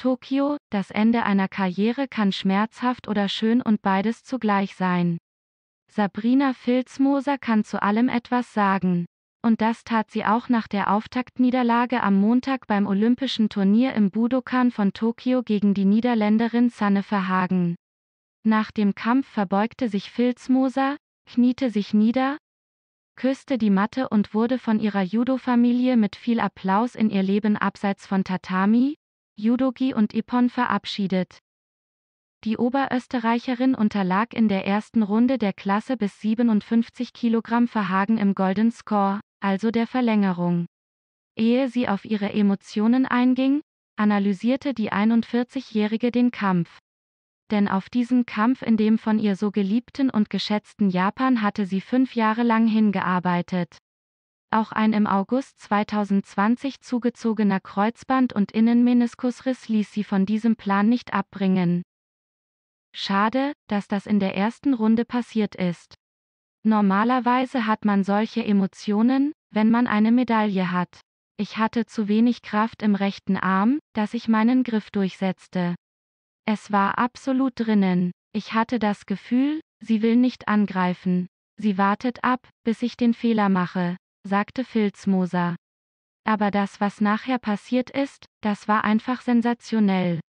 Tokio, das Ende einer Karriere kann schmerzhaft oder schön und beides zugleich sein. Sabrina Filzmoser kann zu allem etwas sagen. Und das tat sie auch nach der Auftaktniederlage am Montag beim Olympischen Turnier im Budokan von Tokio gegen die Niederländerin Sanne Verhagen. Nach dem Kampf verbeugte sich Filzmoser, kniete sich nieder, küsste die Matte und wurde von ihrer Judo-Familie mit viel Applaus in ihr Leben abseits von Tatami, Judogi und Ippon verabschiedet. Die Oberösterreicherin unterlag in der ersten Runde der Klasse bis 57 Kilogramm Verhagen im Golden Score, also der Verlängerung. Ehe sie auf ihre Emotionen einging, analysierte die 41-Jährige den Kampf. Denn auf diesen Kampf in dem von ihr so geliebten und geschätzten Japan hatte sie fünf Jahre lang hingearbeitet. Auch ein im August 2020 zugezogener Kreuzband- und Innenmeniskusriss ließ sie von diesem Plan nicht abbringen. Schade, dass das in der ersten Runde passiert ist. Normalerweise hat man solche Emotionen, wenn man eine Medaille hat. Ich hatte zu wenig Kraft im rechten Arm, dass ich meinen Griff durchsetzte. Es war absolut drinnen. Ich hatte das Gefühl, sie will nicht angreifen. Sie wartet ab, bis ich den Fehler mache sagte Filzmoser. Aber das, was nachher passiert ist, das war einfach sensationell.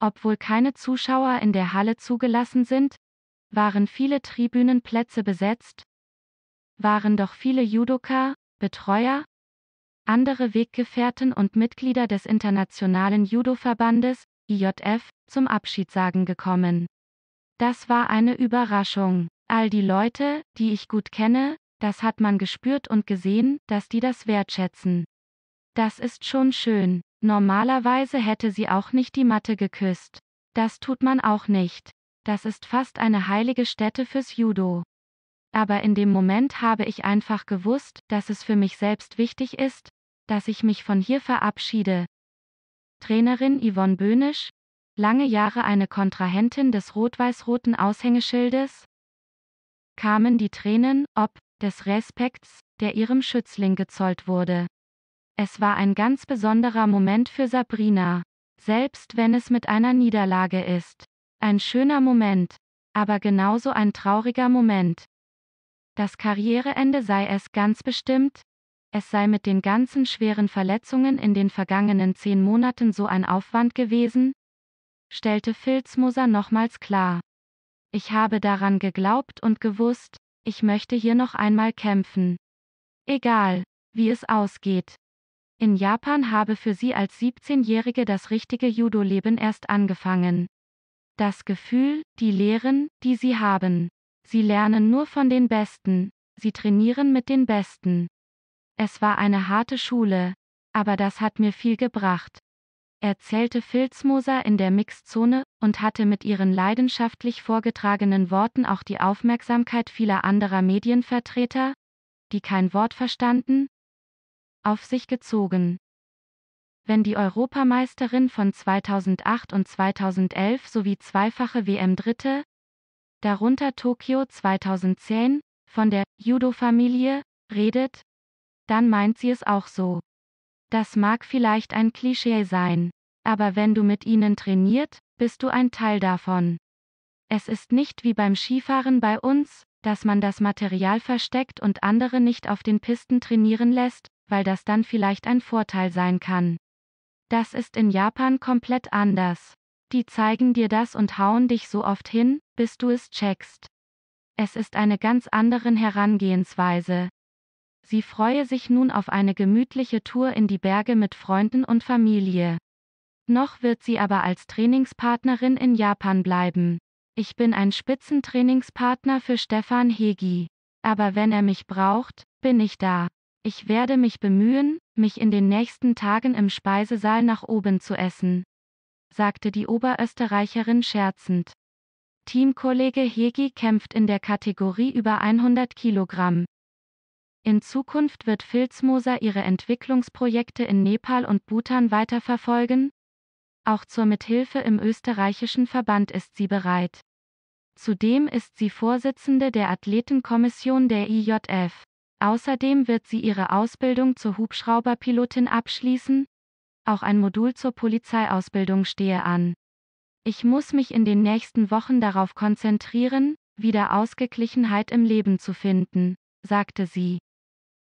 Obwohl keine Zuschauer in der Halle zugelassen sind, waren viele Tribünenplätze besetzt, waren doch viele Judoka, Betreuer, andere Weggefährten und Mitglieder des Internationalen Judo-Verbandes, IJF, zum Abschiedsagen gekommen. Das war eine Überraschung. All die Leute, die ich gut kenne, das hat man gespürt und gesehen, dass die das wertschätzen. Das ist schon schön. Normalerweise hätte sie auch nicht die Matte geküsst. Das tut man auch nicht. Das ist fast eine heilige Stätte fürs Judo. Aber in dem Moment habe ich einfach gewusst, dass es für mich selbst wichtig ist, dass ich mich von hier verabschiede. Trainerin Yvonne Böhnisch, lange Jahre eine Kontrahentin des rot-weiß-roten Aushängeschildes, kamen die Tränen, ob des Respekts, der ihrem Schützling gezollt wurde. Es war ein ganz besonderer Moment für Sabrina, selbst wenn es mit einer Niederlage ist. Ein schöner Moment, aber genauso ein trauriger Moment. Das Karriereende sei es ganz bestimmt, es sei mit den ganzen schweren Verletzungen in den vergangenen zehn Monaten so ein Aufwand gewesen, stellte Filzmoser nochmals klar. Ich habe daran geglaubt und gewusst, ich möchte hier noch einmal kämpfen. Egal, wie es ausgeht. In Japan habe für sie als 17-Jährige das richtige Judo-Leben erst angefangen. Das Gefühl, die Lehren, die sie haben. Sie lernen nur von den Besten, sie trainieren mit den Besten. Es war eine harte Schule, aber das hat mir viel gebracht erzählte Filzmoser in der Mixzone und hatte mit ihren leidenschaftlich vorgetragenen Worten auch die Aufmerksamkeit vieler anderer Medienvertreter, die kein Wort verstanden, auf sich gezogen. Wenn die Europameisterin von 2008 und 2011 sowie zweifache WM-Dritte, darunter Tokio 2010, von der Judo-Familie redet, dann meint sie es auch so. Das mag vielleicht ein Klischee sein, aber wenn du mit ihnen trainiert, bist du ein Teil davon. Es ist nicht wie beim Skifahren bei uns, dass man das Material versteckt und andere nicht auf den Pisten trainieren lässt, weil das dann vielleicht ein Vorteil sein kann. Das ist in Japan komplett anders. Die zeigen dir das und hauen dich so oft hin, bis du es checkst. Es ist eine ganz andere Herangehensweise. Sie freue sich nun auf eine gemütliche Tour in die Berge mit Freunden und Familie. Noch wird sie aber als Trainingspartnerin in Japan bleiben. Ich bin ein Spitzentrainingspartner für Stefan Hegi. Aber wenn er mich braucht, bin ich da. Ich werde mich bemühen, mich in den nächsten Tagen im Speisesaal nach oben zu essen, sagte die Oberösterreicherin scherzend. Teamkollege Hegi kämpft in der Kategorie über 100 Kilogramm. In Zukunft wird Filzmoser ihre Entwicklungsprojekte in Nepal und Bhutan weiterverfolgen? Auch zur Mithilfe im österreichischen Verband ist sie bereit. Zudem ist sie Vorsitzende der Athletenkommission der IJF. Außerdem wird sie ihre Ausbildung zur Hubschrauberpilotin abschließen. Auch ein Modul zur Polizeiausbildung stehe an. Ich muss mich in den nächsten Wochen darauf konzentrieren, wieder Ausgeglichenheit im Leben zu finden, sagte sie.